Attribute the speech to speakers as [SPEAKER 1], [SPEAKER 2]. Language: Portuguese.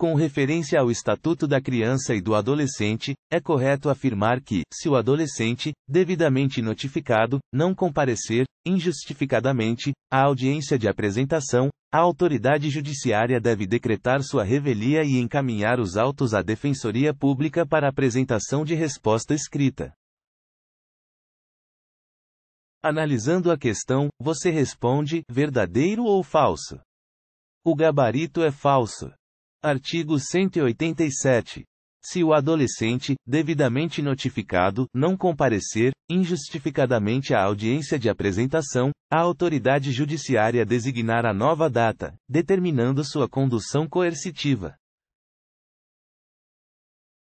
[SPEAKER 1] Com referência ao Estatuto da Criança e do Adolescente, é correto afirmar que, se o adolescente, devidamente notificado, não comparecer, injustificadamente, à audiência de apresentação, a autoridade judiciária deve decretar sua revelia e encaminhar os autos à Defensoria Pública para apresentação de resposta escrita. Analisando a questão, você
[SPEAKER 2] responde:
[SPEAKER 1] verdadeiro ou falso? O gabarito é falso. Artigo 187. Se o adolescente, devidamente notificado, não comparecer, injustificadamente à audiência de apresentação, a autoridade judiciária designar a nova data, determinando sua condução coercitiva.